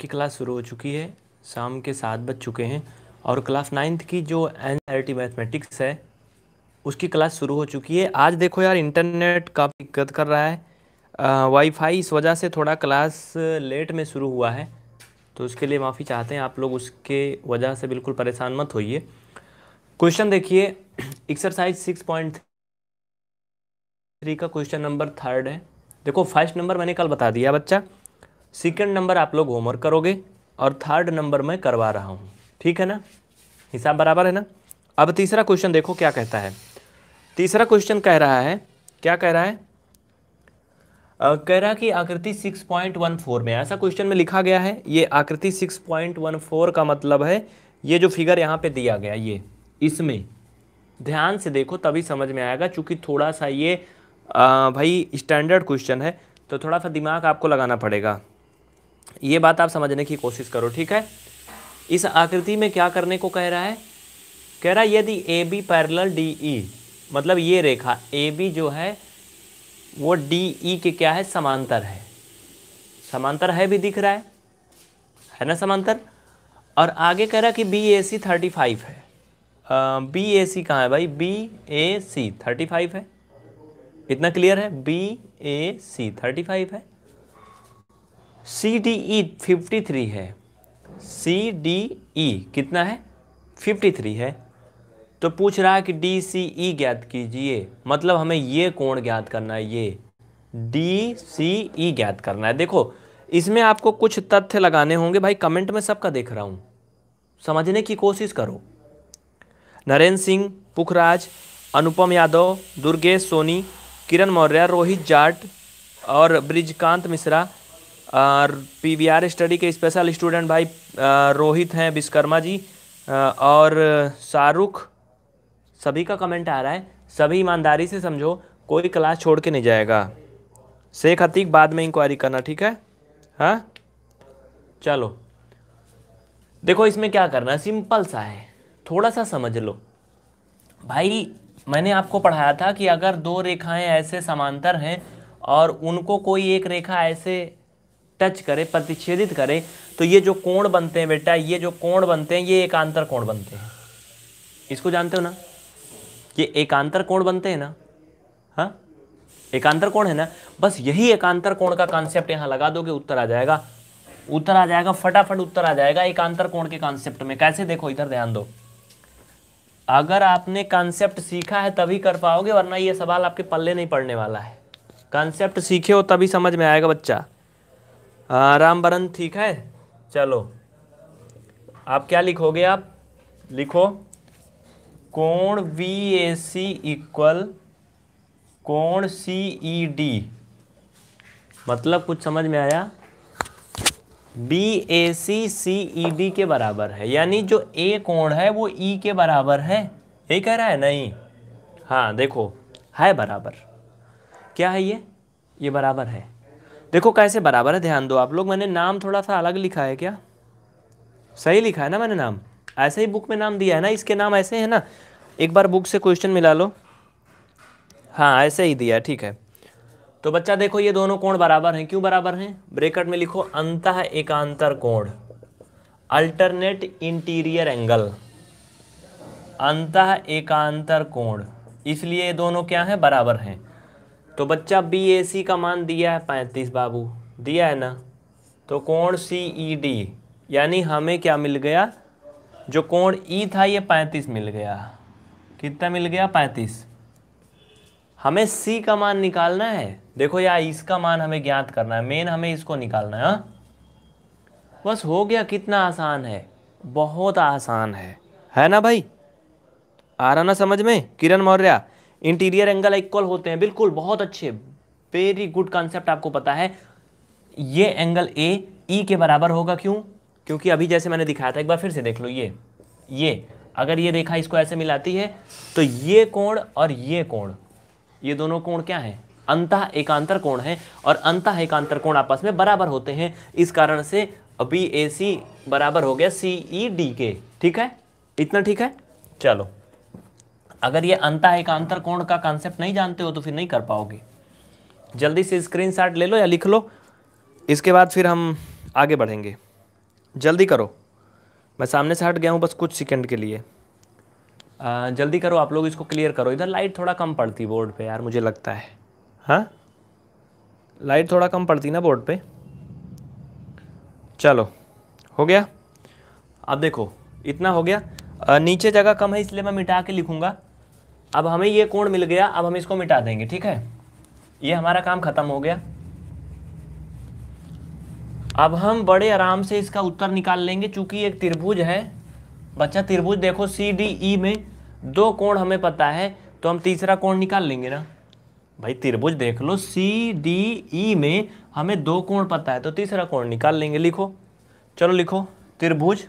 की क्लास शुरू हो चुकी है शाम के सात बज चुके हैं और क्लास नाइन्थ की जो एन मैथमेटिक्स है उसकी क्लास शुरू हो चुकी है आज देखो यार इंटरनेट काफ़ी दिक्कत कर रहा है वाईफाई इस वजह से थोड़ा क्लास लेट में शुरू हुआ है तो उसके लिए माफ़ी चाहते हैं आप लोग उसके वजह से बिल्कुल परेशान मत होइए क्वेश्चन देखिए एक्सरसाइज सिक्स पॉइंट थ्री का क्वेश्चन नंबर थर्ड है देखो फर्स्ट नंबर मैंने कल बता दिया बच्चा सेकंड नंबर आप लोग होमवर्क करोगे और थर्ड नंबर मैं करवा रहा हूँ ठीक है ना हिसाब बराबर है ना अब तीसरा क्वेश्चन देखो क्या कहता है तीसरा क्वेश्चन कह रहा है क्या कह रहा है आ, कह रहा कि आकृति 6.14 में ऐसा क्वेश्चन में लिखा गया है ये आकृति 6.14 का मतलब है ये जो फिगर यहाँ पे दिया गया ये इसमें ध्यान से देखो तभी समझ में आएगा क्योंकि थोड़ा सा ये आ, भाई स्टैंडर्ड क्वेश्चन है तो थोड़ा सा दिमाग आपको लगाना पड़ेगा ये बात आप समझने की कोशिश करो ठीक है इस आकृति में क्या करने को कह रहा है कह रहा है यदि A B parallel D E मतलब ये रेखा ए बी जो है वो डी ई e के क्या है समांतर है समांतर है भी दिख रहा है है ना समांतर और आगे कह रहा कि B A C thirty five है बी ए सी कहाँ है भाई B A C thirty five है इतना क्लियर है B A C thirty five है C D E fifty three है सी डी ई कितना है फिफ्टी थ्री है तो पूछ रहा है कि डी सी ई ज्ञात कीजिए मतलब हमें ये कोण ज्ञात करना है ये डी सी ई ज्ञात करना है देखो इसमें आपको कुछ तथ्य लगाने होंगे भाई कमेंट में सबका देख रहा हूँ समझने की कोशिश करो नरेंद्र सिंह पुखराज अनुपम यादव दुर्गेश सोनी किरण मौर्य रोहित जाट और ब्रिजकांत मिश्रा और पीवीआर स्टडी के स्पेशल स्टूडेंट भाई रोहित हैं विश्वकर्मा जी और शाहरुख सभी का कमेंट आ रहा है सभी ईमानदारी से समझो कोई क्लास छोड़ के नहीं जाएगा शेख अतीक बाद में इंक्वायरी करना ठीक है हाँ चलो देखो इसमें क्या करना है सिंपल सा है थोड़ा सा समझ लो भाई मैंने आपको पढ़ाया था कि अगर दो रेखाएं ऐसे समांतर हैं और उनको कोई एक रेखा ऐसे टच करें प्रतिच्छेदित करें तो ये जो कोण बनते हैं बेटा ये जो कोण बनते हैं ये एकांतर कोण बनते हैं इसको जानते हो ना ये एकांतर कोण बनते हैं ना हा? एकांतर कोण है ना बस यही एकांतर कोण का कॉन्सेप्ट यहां लगा दोगे उत्तर आ जाएगा उत्तर आ जाएगा फटाफट उत्तर आ जाएगा एकांतर कोण के कॉन्सेप्ट में कैसे देखो इधर ध्यान दो अगर आपने कॉन्सेप्ट सीखा है तभी कर पाओगे वरना ये सवाल आपके पल्ले नहीं पड़ने वाला है कॉन्सेप्ट सीखे हो तभी समझ में आएगा बच्चा रामबरन राम बरन ठीक है चलो आप क्या लिखोगे आप लिखो कोण वी ए सी इक्वल कोण सी ई डी मतलब कुछ समझ में आया B A C C E D के बराबर है यानी जो ए कोण है वो ई e के बराबर है यही कह रहा है नहीं हाँ देखो है बराबर क्या है ये ये बराबर है देखो कैसे बराबर है ध्यान दो आप लोग मैंने नाम थोड़ा सा अलग लिखा है क्या सही लिखा है ना मैंने नाम ऐसे ही बुक में नाम दिया है ना इसके नाम ऐसे है ना एक बार बुक से क्वेश्चन मिला लो हाँ ऐसे ही दिया है ठीक है तो बच्चा देखो ये दोनों कोण बराबर हैं क्यों बराबर हैं ब्रेकट में लिखो अंत एकांतर कोण अल्टरनेट इंटीरियर एंगल अंत एकांतर कोण इसलिए ये दोनों क्या हैं बराबर हैं तो बच्चा बी ए सी का मान दिया है पैंतीस बाबू दिया है ना तो कोण सी ई डी यानी हमें क्या मिल गया जो कोण ई e था ये पैंतीस मिल गया कितना मिल गया पैंतीस हमें सी का मान निकालना है देखो यार इसका मान हमें ज्ञात करना है मेन हमें इसको निकालना है हा? बस हो गया कितना आसान है बहुत आसान है है ना भाई आ रहा ना समझ में Kiran Maurya interior angle equal होते हैं बिल्कुल बहुत अच्छे वेरी गुड कॉन्सेप्ट आपको पता है ये एंगल ए ई e के बराबर होगा क्यों क्योंकि अभी जैसे मैंने दिखाया था एक बार फिर से देख लो ये ये अगर ये रेखा इसको ऐसे मिलाती है तो ये कोण और ये कोण ये दोनों कोण क्या है अंतः एकांतर कोण है और अंतः एकांतर कोण आपस में बराबर होते हैं इस कारण से बी ए सी बराबर हो गया सी ई डी के ठीक है इतना ठीक है चलो अगर ये अंता एकांतर कोण का कॉन्सेप्ट नहीं जानते हो तो फिर नहीं कर पाओगे जल्दी से स्क्रीनशॉट ले लो या लिख लो इसके बाद फिर हम आगे बढ़ेंगे जल्दी करो मैं सामने से हट गया हूँ बस कुछ सेकंड के लिए आ, जल्दी करो आप लोग इसको क्लियर करो इधर लाइट थोड़ा कम पड़ती बोर्ड पे यार मुझे लगता है हाँ लाइट थोड़ा कम पड़ती ना बोर्ड पे चलो हो गया अब देखो इतना हो गया आ, नीचे जगह कम है इसलिए मैं मिटा के लिखूँगा अब हमें ये कोण मिल गया अब हम इसको मिटा देंगे ठीक है ये हमारा काम खत्म हो गया अब हम बड़े आराम से इसका उत्तर निकाल लेंगे चूंकि एक त्रिभुज है बच्चा त्रिभुज देखो सी डी ई में दो कोण हमें पता है तो हम तीसरा कोण निकाल लेंगे ना भाई त्रिभुज देख लो सी डी ई में हमें दो कोण पता है तो तीसरा कोण निकाल लेंगे लिखो चलो लिखो त्रिभुज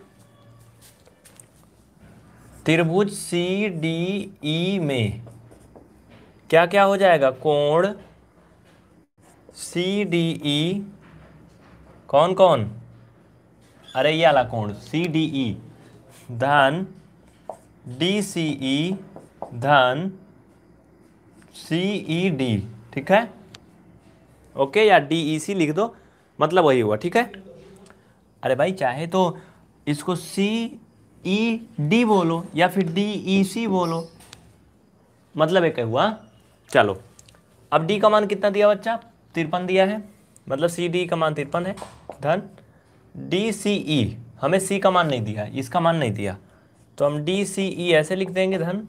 त्रिभुज सी डी ई में क्या क्या हो जाएगा कोण सी डी ई कौन कौन अरे ये वाला कोण सी डी ई धन डी सी ई धन सी ई डी ठीक है ओके या डी ई सी लिख दो मतलब वही हुआ ठीक है अरे भाई चाहे तो इसको सी ई e, डी बोलो या फिर डी ई सी बोलो मतलब एक हुआ चलो अब डी का मान कितना दिया बच्चा तिरपन दिया है मतलब सी डी का मान तिरपन है धन डी सी ई हमें सी का मान नहीं दिया इसका मान नहीं दिया तो हम डी सी ई ऐसे लिख देंगे धन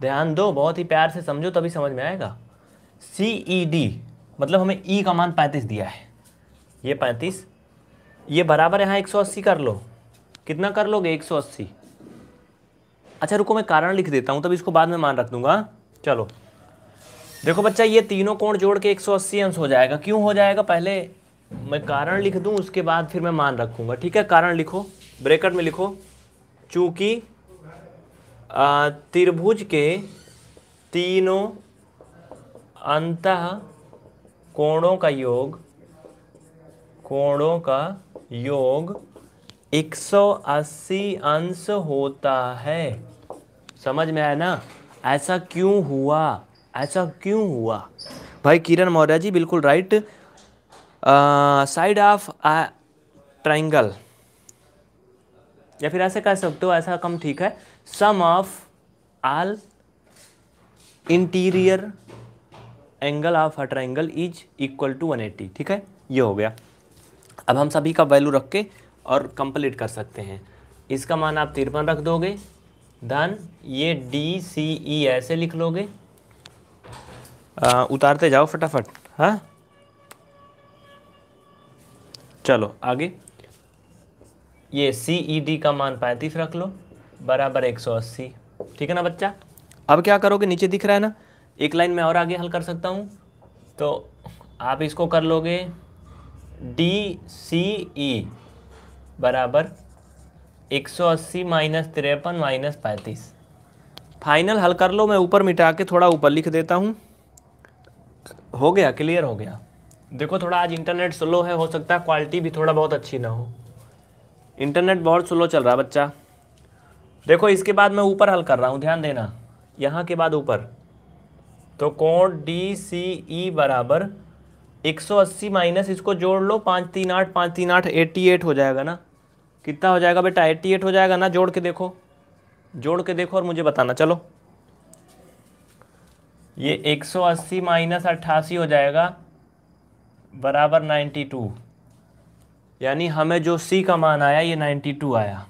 ध्यान दो बहुत ही प्यार से समझो तभी समझ में आएगा सी ई डी मतलब हमें ई e का मान पैंतीस दिया है ये पैंतीस ये बराबर यहाँ एक सौ अस्सी कर लो कितना कर लोगे एक सौ अस्सी अच्छा रुको मैं कारण लिख देता हूँ तब इसको बाद में मान रख दूंगा चलो देखो बच्चा ये तीनों कोण जोड़ के एक सौ अस्सी अंश हो जाएगा क्यों हो जाएगा पहले मैं कारण लिख दूँ उसके बाद फिर मैं मान रखूँगा ठीक है कारण लिखो ब्रेकेट में लिखो चूँकि त्रिभुज के तीनों अंत कोणों का योग कोणों का योग 180 अंश होता है समझ में आया ना ऐसा क्यों हुआ ऐसा क्यों हुआ भाई किरण मौर्य जी बिल्कुल राइट साइड ऑफ ट्राइंगल या फिर ऐसे कह सकते हो ऐसा कम ठीक है sum of all interior angle of a triangle is equal to 180 ठीक है ये हो गया अब हम सभी का वैल्यू रख के और कंप्लीट कर सकते हैं इसका मान आप तिरपन रख दोगे धन ये डी सी ई ऐसे लिख लोगे आ, उतारते जाओ फटाफट हाँ चलो आगे ये सी ई डी का मान पैंतीस रख लो बराबर एक सौ अस्सी ठीक है ना बच्चा अब क्या करोगे नीचे दिख रहा है ना एक लाइन में और आगे हल कर सकता हूँ तो आप इसको कर लोगे डी सी ई बराबर 180 माइनस तिरपन माइनस पैंतीस फाइनल हल कर लो मैं ऊपर मिटा के थोड़ा ऊपर लिख देता हूँ हो गया क्लियर हो गया देखो थोड़ा आज इंटरनेट स्लो है हो सकता है क्वालिटी भी थोड़ा बहुत अच्छी ना हो इंटरनेट बहुत स्लो चल रहा है बच्चा देखो इसके बाद मैं ऊपर हल कर रहा हूँ ध्यान देना यहाँ के बाद ऊपर तो कौन डी सी ई बराबर 180 माइनस इसको जोड़ लो पाँच तीन आठ पाँच तीन आठ एट्टी एट हो जाएगा ना कितना हो जाएगा बेटा एट्टी एट हो जाएगा ना जोड़ के देखो जोड़ के देखो और मुझे बताना चलो ये 180 माइनस अट्ठासी हो जाएगा बराबर 92 यानी हमें जो सी का मान आया ये 92 आया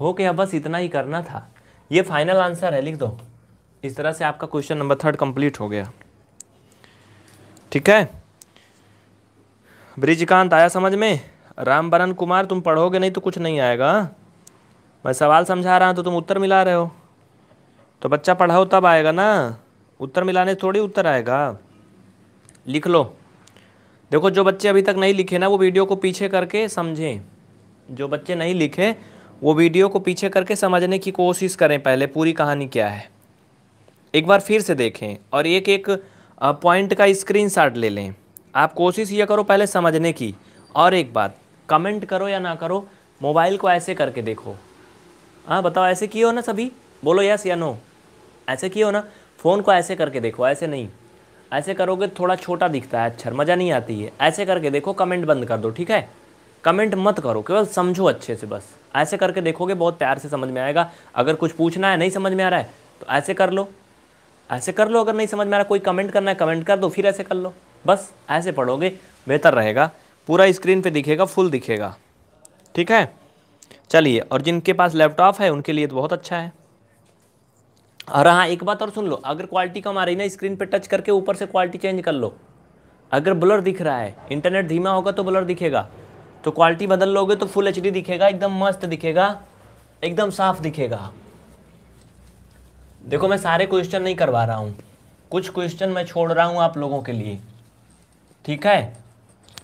हो गया बस इतना ही करना था ये फाइनल आंसर है लिख दो इस तरह से आपका क्वेश्चन नंबर थर्ड कंप्लीट हो गया ठीक है ब्रिजकांत आया समझ में रामबरन कुमार तुम पढ़ोगे नहीं तो कुछ नहीं आएगा मैं सवाल समझा रहा हूँ तो तुम उत्तर मिला रहे हो तो बच्चा पढ़ाओ तब आएगा ना उत्तर मिलाने थोड़ी उत्तर आएगा लिख लो देखो जो बच्चे अभी तक नहीं लिखे ना वो वीडियो को पीछे करके समझें जो बच्चे नहीं लिखे वो वीडियो को पीछे करके समझने की कोशिश करें पहले पूरी कहानी क्या है एक बार फिर से देखें और एक एक पॉइंट का स्क्रीनशॉट ले लें आप कोशिश ये करो पहले समझने की और एक बात कमेंट करो या ना करो मोबाइल को ऐसे करके देखो हाँ बताओ ऐसे किए हो ना सभी बोलो यस या नो ऐसे किए हो ना फ़ोन को ऐसे करके देखो ऐसे नहीं ऐसे करोगे तो थोड़ा छोटा दिखता है अच्छा मज़ा नहीं आती है ऐसे करके देखो कमेंट बंद कर दो ठीक है कमेंट मत करो केवल समझो अच्छे से बस ऐसे करके देखोगे बहुत प्यार से समझ में आएगा अगर कुछ पूछना है नहीं समझ में आ रहा है तो ऐसे कर लो ऐसे कर लो अगर नहीं समझ में आ रहा कोई कमेंट करना है कमेंट कर दो फिर ऐसे कर लो बस ऐसे पढ़ोगे बेहतर रहेगा पूरा स्क्रीन पे दिखेगा फुल दिखेगा ठीक है चलिए और जिनके पास लैपटॉप है उनके लिए तो बहुत अच्छा है और हाँ एक बात और सुन लो अगर क्वालिटी कम आ रही ना स्क्रीन पे टच करके ऊपर से क्वालिटी चेंज कर लो अगर ब्लर दिख रहा है इंटरनेट धीमा होगा तो ब्लर दिखेगा तो क्वालिटी बदल लोगे तो फुल एच दिखेगा एकदम मस्त दिखेगा एकदम साफ दिखेगा देखो मैं सारे क्वेश्चन नहीं करवा रहा हूँ कुछ क्वेश्चन मैं छोड़ रहा हूँ आप लोगों के लिए ठीक है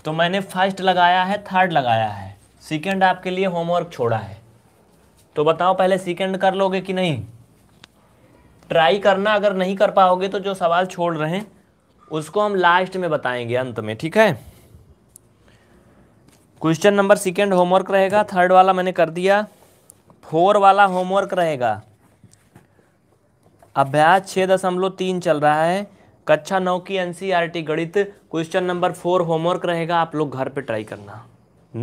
तो मैंने फर्स्ट लगाया है थर्ड लगाया है सेकेंड आपके लिए होमवर्क छोड़ा है तो बताओ पहले सेकेंड कर लोगे कि नहीं ट्राई करना अगर नहीं कर पाओगे तो जो सवाल छोड़ रहे हैं उसको हम लास्ट में बताएंगे अंत में ठीक है क्वेश्चन नंबर सेकेंड होमवर्क रहेगा थर्ड वाला मैंने कर दिया फोर वाला होमवर्क रहेगा अभ्यास छः दशमलव तीन चल रहा है कक्षा नौ की एनसीईआरटी e गणित क्वेश्चन नंबर फोर होमवर्क रहेगा आप लोग घर पे ट्राई करना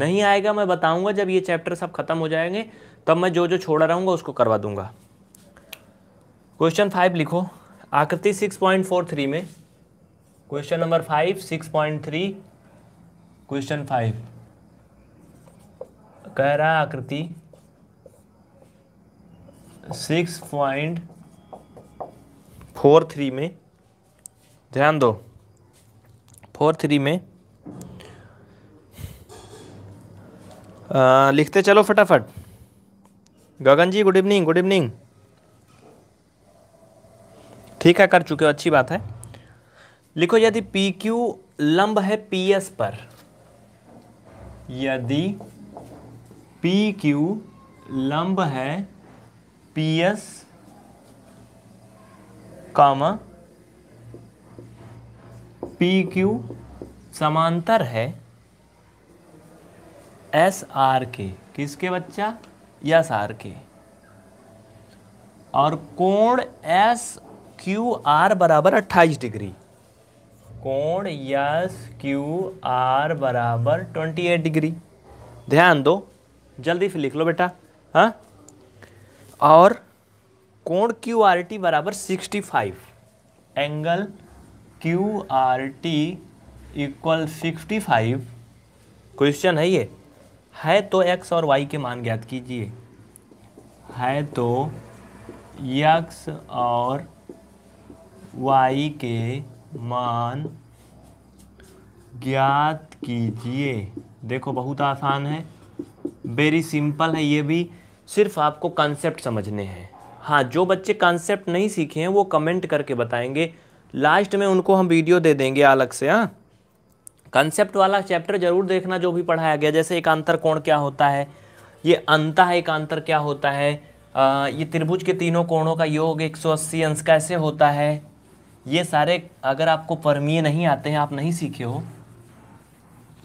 नहीं आएगा मैं बताऊंगा जब ये चैप्टर सब खत्म हो जाएंगे तब मैं जो जो छोड़ा रहूँगा उसको करवा दूंगा क्वेश्चन फाइव लिखो आकृति सिक्स पॉइंट फोर थ्री में question number five six point three question five कह रहा आकृति सिक्स पॉइंट फोर थ्री में ध्यान दो फोर थ्री में आ, लिखते चलो फटाफट Gagan ji good evening good evening ठीक है कर चुके हो अच्छी बात है लिखो यदि पी क्यू लंब है पी एस पर यदि पी क्यू लंब है P S comma P Q समांतर है एस आर के किसके बच्चा यस आर के और कोण एस क्यू आर बराबर अट्ठाईस डिग्री कोण यस क्यू आर बराबर ट्वेंटी एट डिग्री ध्यान दो जल्दी से लिख लो बेटा हाँ और कोण क्यू आर टी बराबर sixty five angle Q R T equal sixty five question है ये है तो एक्स और वाई के मान ज्ञात कीजिए है तो यक्स और वाई के मान ज्ञात कीजिए देखो बहुत आसान है वेरी सिंपल है ये भी सिर्फ आपको कॉन्सेप्ट समझने हैं हाँ जो बच्चे कॉन्सेप्ट नहीं सीखे हैं वो कमेंट करके बताएंगे लास्ट में उनको हम वीडियो दे देंगे अलग से हाँ कंसेप्ट वाला चैप्टर जरूर देखना जो भी पढ़ाया गया जैसे एक अंतर कोण क्या होता है ये अंता एक अंतर क्या होता है आ, ये त्रिभुज के तीनों कोणों का योग 180 अंश कैसे होता है ये सारे अगर आपको परमीय नहीं आते हैं आप नहीं सीखे हो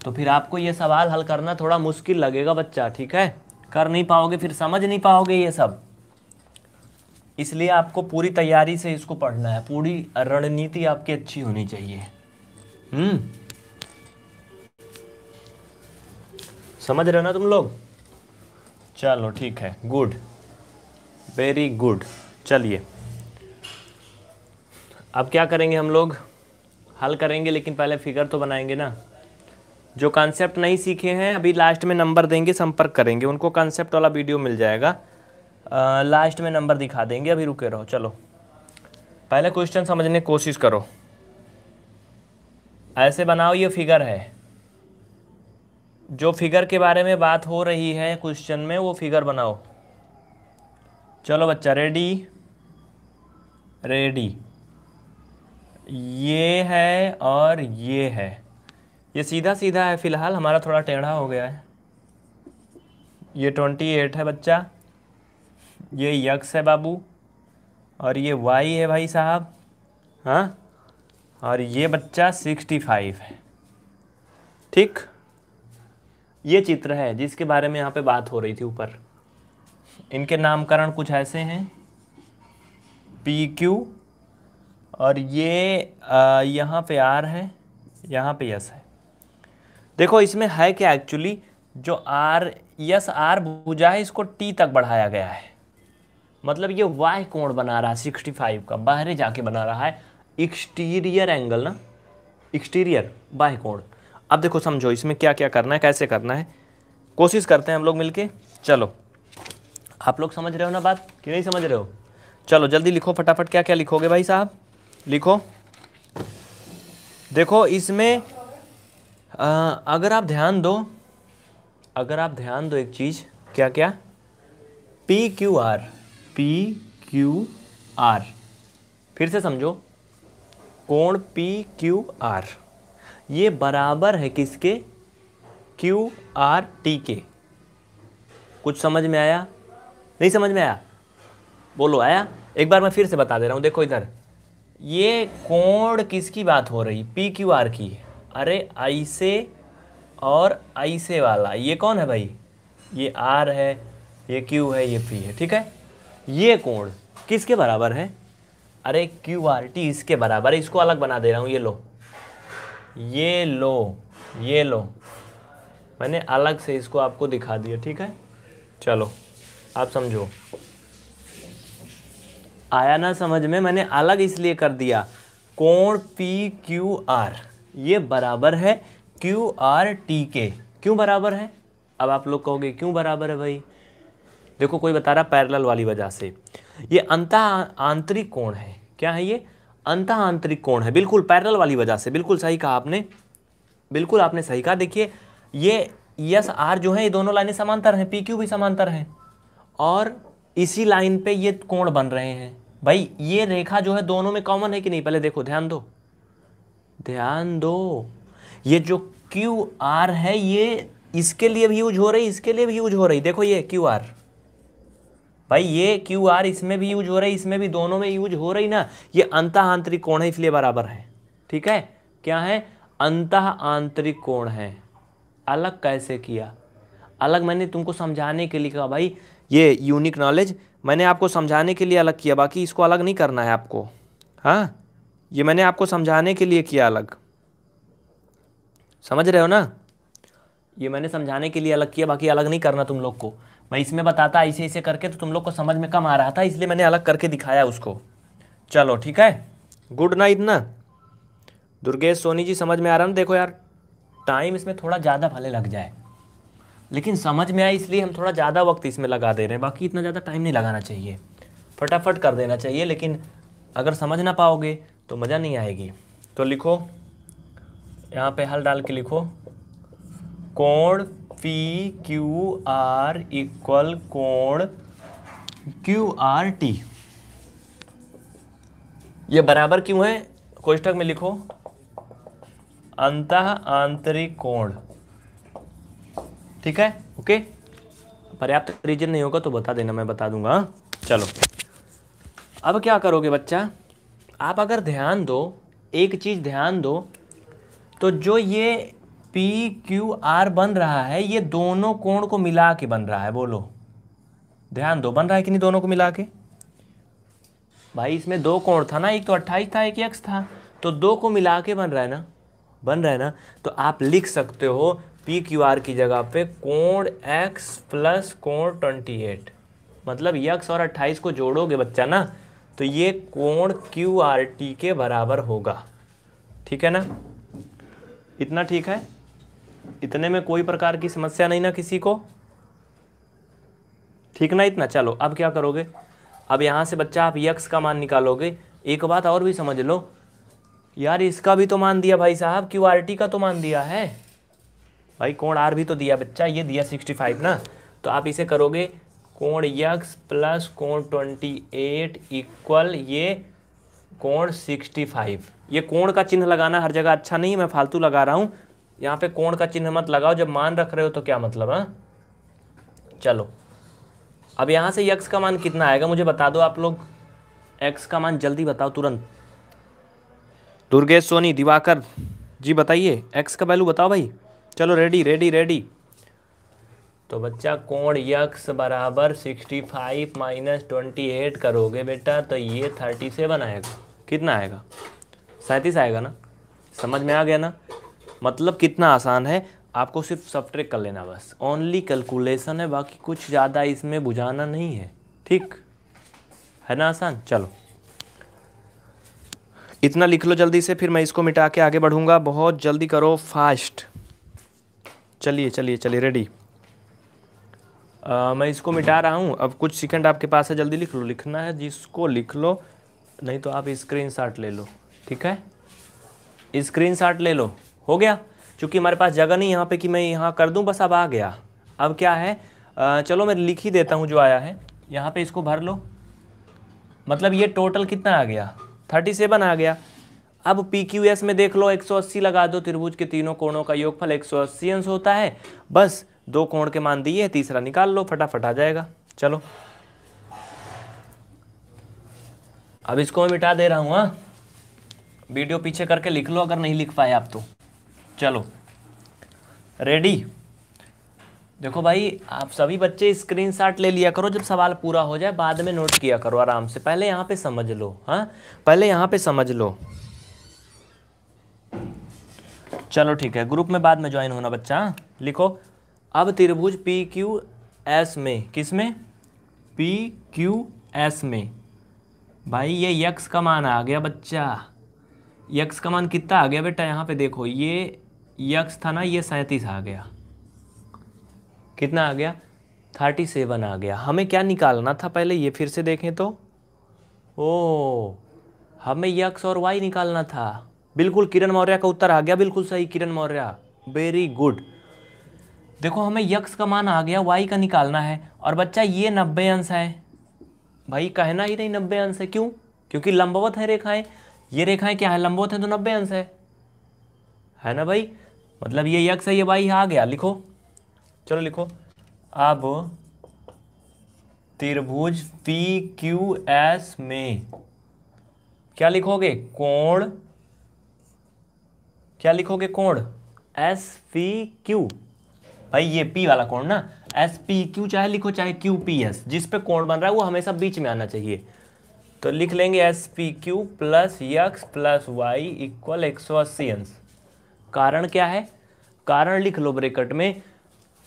तो फिर आपको ये सवाल हल करना थोड़ा मुश्किल लगेगा बच्चा ठीक है कर नहीं पाओगे फिर समझ नहीं पाओगे ये सब इसलिए आपको पूरी तैयारी से इसको पढ़ना है पूरी रणनीति आपकी अच्छी होनी चाहिए हम्म समझ रहे हो ना तुम लोग चलो ठीक है गुड वेरी गुड चलिए अब क्या करेंगे हम लोग हल करेंगे लेकिन पहले फिगर तो बनाएंगे ना जो कॉन्सेप्ट नहीं सीखे हैं अभी लास्ट में नंबर देंगे संपर्क करेंगे उनको कॉन्सेप्ट वाला वीडियो मिल जाएगा लास्ट में नंबर दिखा देंगे अभी रुके रहो चलो पहले क्वेश्चन समझने की कोशिश करो ऐसे बनाओ ये फिगर है जो फिगर के बारे में बात हो रही है क्वेश्चन में वो फिगर बनाओ चलो बच्चा रेडी रेडी ये है और ये है ये सीधा सीधा है फिलहाल हमारा थोड़ा टेढ़ा हो गया है ये ट्वेंटी एट है बच्चा ये यक्स है बाबू और ये वाई है भाई साहब हाँ और ये बच्चा सिक्सटी फाइव है ठीक ये चित्र है जिसके बारे में यहाँ पे बात हो रही थी ऊपर इनके नामकरण कुछ ऐसे हैं पी क्यू और ये यहाँ पे आर है यहाँ पे यस है देखो इसमें है क्या एक्चुअली जो आर यस आर भुजा है इसको टी तक बढ़ाया गया है मतलब ये वाई कोण बना रहा है सिक्सटी फाइव का बाहर जाके बना रहा है एक्सटीरियर एंगल ना एक्सटीरियर बाह्य कोण अब देखो समझो इसमें क्या क्या करना है कैसे करना है कोशिश करते हैं हम लोग मिलके चलो आप लोग समझ रहे हो ना बात कि नहीं समझ रहे हो चलो जल्दी लिखो फटाफट क्या क्या लिखोगे भाई साहब लिखो देखो इसमें आ, अगर आप ध्यान दो अगर आप ध्यान दो एक चीज़ क्या क्या P Q R P Q R फिर से समझो कोण पी क्यू आर ये बराबर है किसके क्यू आर टी के कुछ समझ में आया नहीं समझ में आया बोलो आया एक बार मैं फिर से बता दे रहा हूँ देखो इधर ये कोण किसकी बात हो रही पी क्यू आर की अरे आई से और आई से वाला ये कौन है भाई ये आर है ये क्यू है ये पी है ठीक है ये कोण किसके बराबर है अरे क्यू आर टी इसके बराबर है इसको अलग बना दे रहा हूँ ये लो ये लो ये लो मैंने अलग से इसको आपको दिखा दिया ठीक है चलो आप समझो आया ना समझ में मैंने अलग इसलिए कर दिया कोण पी क्यू आर ये बराबर है क्यू आर टी के क्यों बराबर है अब आप लोग कहोगे क्यों बराबर है भाई देखो कोई बता रहा पैरेलल वाली वजह से ये अंतः आंतरिक कोण है क्या है ये अंतः आंतरिक कोण है बिल्कुल पैरेलल वाली वजह से बिल्कुल सही कहा आपने बिल्कुल आपने सही कहा देखिए ये यस आर जो है ये दोनों लाइनें समांतर हैं पी क्यू भी समांतर हैं और इसी लाइन पे ये कोण बन रहे हैं भाई ये रेखा जो है दोनों में कॉमन है कि नहीं पहले देखो ध्यान दो ध्यान दो ये जो क्यू आर है ये इसके लिए भी यूज हो रही इसके लिए भी यूज हो रही देखो ये क्यू आर भाई ये क्यू आर इसमें भी यूज हो रही है इसमें भी दोनों में यूज हो रही ना ये अंत आंतरिक कोण है इसलिए बराबर है ठीक है क्या है अंत आंतरिक कोण है अलग कैसे किया अलग मैंने तुमको समझाने के लिए कहा भाई ये यूनिक नॉलेज मैंने आपको समझाने के लिए अलग किया बाकी इसको अलग नहीं करना है आपको हाँ ये मैंने आपको समझाने के लिए किया अलग समझ रहे हो ना ये मैंने समझाने के लिए अलग किया बाकी अलग नहीं करना तुम लोग को मैं इसमें बताता ऐसे ऐसे करके तो तुम लोग को समझ में कम आ रहा था इसलिए मैंने अलग करके दिखाया उसको चलो ठीक है गुड नाइट ना दुर्गेश सोनी जी समझ में आ रहा ना देखो यार टाइम इसमें थोड़ा ज़्यादा भले लग जाए लेकिन समझ में आए इसलिए हम थोड़ा ज़्यादा वक्त इसमें लगा दे रहे हैं बाकी इतना ज़्यादा टाइम नहीं लगाना चाहिए फटाफट कर देना चाहिए लेकिन अगर समझ ना पाओगे तो मज़ा नहीं आएगी तो लिखो यहाँ पे हल डाल के लिखो कोण पी क्यू आर इक्वल कोण क्यू आर टी ये बराबर क्यों है कोष्टक में लिखो अंत आंतरिक कोण ठीक है ओके पर्याप्त रीजन नहीं होगा तो बता देना मैं बता दूंगा हाँ? चलो अब क्या करोगे बच्चा आप अगर ध्यान दो एक चीज़ ध्यान दो तो जो ये पी क्यू आर बन रहा है ये दोनों कोण को मिला के बन रहा है बोलो ध्यान दो बन रहा है कि नहीं दोनों को मिला के भाई इसमें दो कोण था ना एक तो अट्ठाईस था एक यक्स था तो दो को मिला के बन रहा है ना बन रहा है ना तो आप लिख सकते हो पी क्यू आर की जगह पे कोण एक्स प्लस कोण ट्वेंटी एट मतलब यक्स और अट्ठाईस को जोड़ोगे बच्चा ना तो ये कोण क्यू आर टी के बराबर होगा ठीक है ना इतना ठीक है इतने में कोई प्रकार की समस्या नहीं ना किसी को ठीक ना इतना चलो अब क्या करोगे अब यहाँ से बच्चा आप यक्स का मान निकालोगे एक बात और भी समझ लो यार इसका भी तो मान दिया भाई साहब क्यू आर टी का तो मान दिया है भाई कोण आर भी तो दिया बच्चा ये दिया सिक्सटी फाइव ना तो आप इसे करोगे कोण यक्स प्लस कोण ट्वेंटी एट इक्वल ये कोण सिक्सटी फाइव ये कोण का चिन्ह लगाना हर जगह अच्छा नहीं मैं फालतू लगा रहा हूँ यहाँ पे कोण का चिन्ह मत लगाओ जब मान रख रहे हो तो क्या मतलब है हाँ? चलो अब यहाँ से यक्स का मान कितना आएगा मुझे बता दो आप लोग एक्स का मान जल्दी बताओ तुरंत दुर्गेश सोनी दिवाकर जी बताइए एक्स का वैल्यू बताओ भाई चलो रेडी रेडी रेडी तो बच्चा कोण यक्स बराबर sixty five minus twenty eight करोगे बेटा तो ये थर्टी सेवन आएगा कितना आएगा सैंतीस आएगा ना समझ में आ गया ना मतलब कितना आसान है आपको सिर्फ सब्ट्रैक्ट कर लेना बस ओनली कैलकुलेशन है बाकी कुछ ज़्यादा इसमें बुझाना नहीं है ठीक है ना आसान चलो इतना लिख लो जल्दी से फिर मैं इसको मिटा के आगे बढ़ूँगा बहुत जल्दी करो फास्ट चलिए चलिए चलिए रेडी मैं इसको मिटा रहा हूँ अब कुछ सेकंड आपके पास है जल्दी लिख लो लिखना है जिसको लिख लो नहीं तो आप स्क्रीनशॉट ले लो ठीक है स्क्रीनशॉट ले लो हो गया चूंकि हमारे पास जगह नहीं यहाँ पे कि मैं यहाँ कर दूँ बस अब आ गया अब क्या है आ, चलो मैं लिख ही देता हूँ जो आया है यहाँ पे इसको भर लो मतलब ये टोटल कितना आ गया थर्टी सेवन आ गया अब पी क्यू एस में देख लो एक सौ अस्सी लगा दो त्रिभुज के तीनों कोणों का योगफल एक सौ अस्सी अंश होता है बस दो कोण के मान दिए तीसरा निकाल लो फटाफट आ जाएगा चलो अब इसको मैं मिटा दे रहा हूँ हाँ वीडियो पीछे करके लिख लो अगर नहीं लिख पाए आप तो चलो रेडी देखो भाई आप सभी बच्चे स्क्रीनशॉट ले लिया करो जब सवाल पूरा हो जाए बाद में नोट किया करो आराम से पहले यहाँ पे समझ लो हाँ पहले यहाँ पे समझ लो चलो ठीक है ग्रुप में बाद में ज्वाइन होना बच्चा हाँ? लिखो अब त्रिभुज पी क्यू एस में किस में पी क्यू एस में भाई ये यक्स का मान आ गया बच्चा यक्स का मान कितना आ गया बेटा यहाँ पे देखो ये यक्स था ना ये सैंतीस आ गया कितना आ गया थर्टी सेवन आ गया हमें क्या निकालना था पहले ये फिर से देखें तो ओ हमें यक्स और वाई निकालना था बिल्कुल किरण मौर्य का उत्तर आ गया बिल्कुल सही किरण मौर्य वेरी गुड देखो हमें यक्स का मान आ गया वाई का निकालना है और बच्चा ये नब्बे अंश है भाई कहना ही नहीं नब्बे अंश है क्यों क्योंकि लंबवत है रेखाएं ये रेखाएं क्या है लंबवत है तो नब्बे अंश है है ना भाई मतलब ये यक्स है ये वाई यहाँ आ गया लिखो चलो लिखो अब त्रिभुज पी क्यू एस में क्या लिखोगे कोण क्या लिखोगे कोण एस पी क्यू भाई ये पी वाला कोण ना एस पी क्यू चाहे लिखो चाहे क्यू पी एस जिस पे कोण बन रहा है वो हमेशा बीच में आना चाहिए तो लिख लेंगे S P Q plus X plus Y equal एक सौ अस्सी अंश कारण क्या है कारण लिख लो ब्रेकट में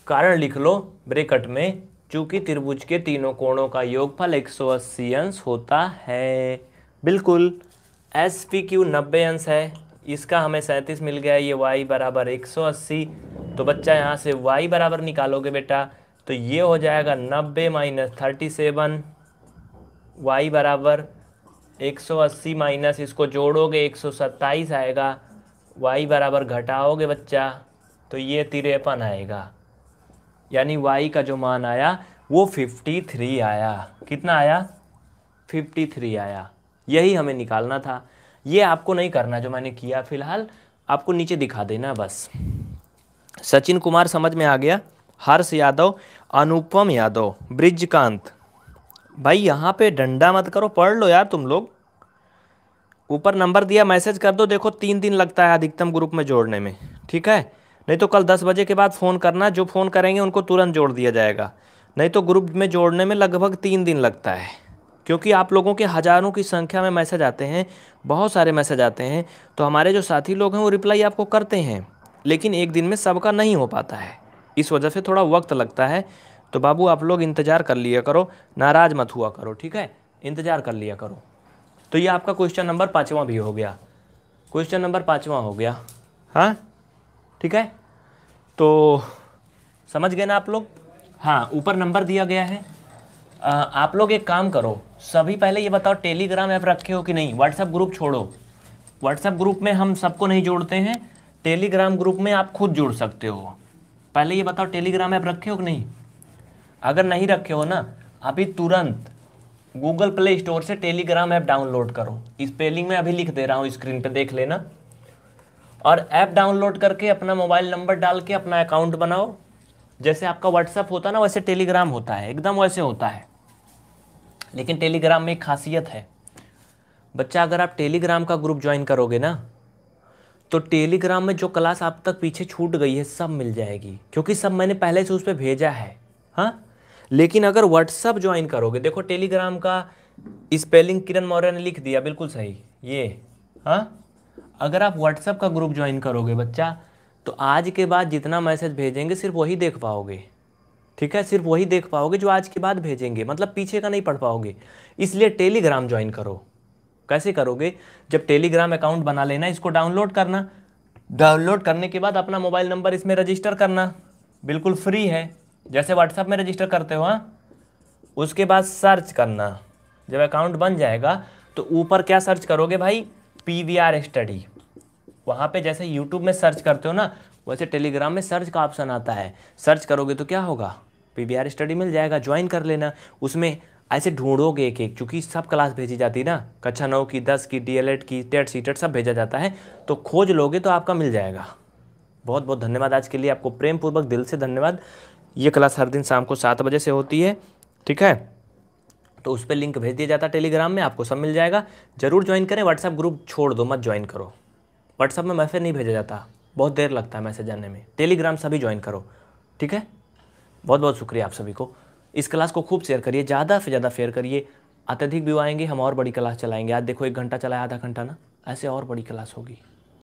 कारण लिख लो ब्रेकट में चूंकि त्रिभुज के तीनों कोणों का योगफल 180 अंश होता है बिल्कुल एस पी क्यू नब्बे अंश है इसका हमें सैंतीस मिल गया ये y बराबर एक सौ अस्सी तो बच्चा यहाँ से y बराबर निकालोगे बेटा तो ये हो जाएगा नब्बे माइनस थर्टी सेवन वाई बराबर एक सौ अस्सी माइनस इसको जोड़ोगे एक सौ सत्ताईस आएगा वाई बराबर घटाओगे बच्चा तो ये तिरपन आएगा यानी वाई का जो मान आया वो फिफ्टी थ्री आया कितना आया फिफ्टी थ्री आया यही हमें निकालना था ये आपको नहीं करना जो मैंने किया फिलहाल आपको नीचे दिखा देना बस सचिन कुमार समझ में आ गया हर्ष यादव अनुपम यादव ब्रिजकांत भाई यहाँ पे डंडा मत करो पढ़ लो यार तुम लोग ऊपर नंबर दिया मैसेज कर दो देखो तीन दिन लगता है अधिकतम ग्रुप में जोड़ने में ठीक है नहीं तो कल दस बजे के बाद फ़ोन करना जो फ़ोन करेंगे उनको तुरंत जोड़ दिया जाएगा नहीं तो ग्रुप में जोड़ने में लगभग तीन दिन लगता है क्योंकि आप लोगों के हज़ारों की संख्या में मैसेज आते हैं बहुत सारे मैसेज आते हैं तो हमारे जो साथी लोग हैं वो रिप्लाई आपको करते हैं लेकिन एक दिन में सबका नहीं हो पाता है इस वजह से थोड़ा वक्त लगता है तो बाबू आप लोग इंतज़ार कर लिया करो नाराज़ मत हुआ करो ठीक है इंतज़ार कर लिया करो तो ये आपका क्वेश्चन नंबर पाँचवा भी हो गया क्वेश्चन नंबर पाँचवा हो गया हाँ ठीक है तो समझ गए ना आप लोग हाँ ऊपर नंबर दिया गया है आ, आप लोग एक काम करो सभी पहले ये बताओ टेलीग्राम ऐप रखे हो कि नहीं व्हाट्सएप ग्रुप छोड़ो व्हाट्सएप ग्रुप में हम सबको नहीं जोड़ते हैं टेलीग्राम ग्रुप में आप खुद जुड़ सकते हो पहले ये बताओ टेलीग्राम ऐप रखे हो कि नहीं अगर नहीं रखे हो ना अभी तुरंत गूगल प्ले स्टोर से टेलीग्राम ऐप डाउनलोड करो स्पेलिंग में अभी लिख दे रहा हूँ स्क्रीन पे देख लेना और ऐप डाउनलोड करके अपना मोबाइल नंबर डाल के अपना अकाउंट बनाओ जैसे आपका व्हाट्सअप होता है ना वैसे टेलीग्राम होता है एकदम वैसे होता है लेकिन टेलीग्राम में एक खासियत है बच्चा अगर आप टेलीग्राम का ग्रुप ज्वाइन करोगे ना तो टेलीग्राम में जो क्लास आप तक पीछे छूट गई है सब मिल जाएगी क्योंकि सब मैंने पहले से उस पर भेजा है हाँ लेकिन अगर व्हाट्सअप ज्वाइन करोगे देखो टेलीग्राम का स्पेलिंग किरण मौर्य ने लिख दिया बिल्कुल सही ये हाँ अगर आप व्हाट्सअप का ग्रुप ज्वाइन करोगे बच्चा तो आज के बाद जितना मैसेज भेजेंगे सिर्फ वही देख पाओगे ठीक है सिर्फ वही देख पाओगे जो आज के बाद भेजेंगे मतलब पीछे का नहीं पढ़ पाओगे इसलिए टेलीग्राम ज्वाइन करो कैसे करोगे जब टेलीग्राम अकाउंट बना लेना इसको डाउनलोड करना डाउनलोड करने के बाद अपना मोबाइल नंबर इसमें रजिस्टर करना बिल्कुल फ्री है जैसे व्हाट्सएप में रजिस्टर करते हो हाँ? उसके बाद सर्च करना जब अकाउंट बन जाएगा तो ऊपर क्या सर्च करोगे भाई पी वी आर स्टडी वहाँ पे जैसे यूट्यूब में सर्च करते हो ना वैसे टेलीग्राम में सर्च का ऑप्शन आता है सर्च करोगे तो क्या होगा पी वी आर स्टडी मिल जाएगा ज्वाइन कर लेना उसमें ऐसे ढूंढोगे एक एक चूँकि सब क्लास भेजी जाती है ना कक्षा नौ की दस की डी एल एड की टेट सी टेट सब भेजा जाता है तो खोज लोगे तो आपका मिल जाएगा बहुत बहुत धन्यवाद आज के लिए आपको प्रेम पूर्वक दिल से धन्यवाद ये क्लास हर दिन शाम को सात बजे से होती है ठीक है तो उस पर लिंक भेज दिया जाता है टेलीग्राम में आपको सब मिल जाएगा ज़रूर ज्वाइन करें व्हाट्सएप ग्रुप छोड़ दो मत ज्वाइन करो व्हाट्सएप में मैसेज नहीं भेजा जाता बहुत देर लगता है मैसेज आने में टेलीग्राम सभी ज्वाइन करो ठीक है बहुत बहुत शुक्रिया आप सभी को इस क्लास को खूब शेयर करिए ज़्यादा से ज़्यादा शेयर करिए अत्यधिक व्यू आएंगे हम और बड़ी क्लास चलाएंगे आज देखो एक घंटा चलाया आधा घंटा ना ऐसे और बड़ी क्लास होगी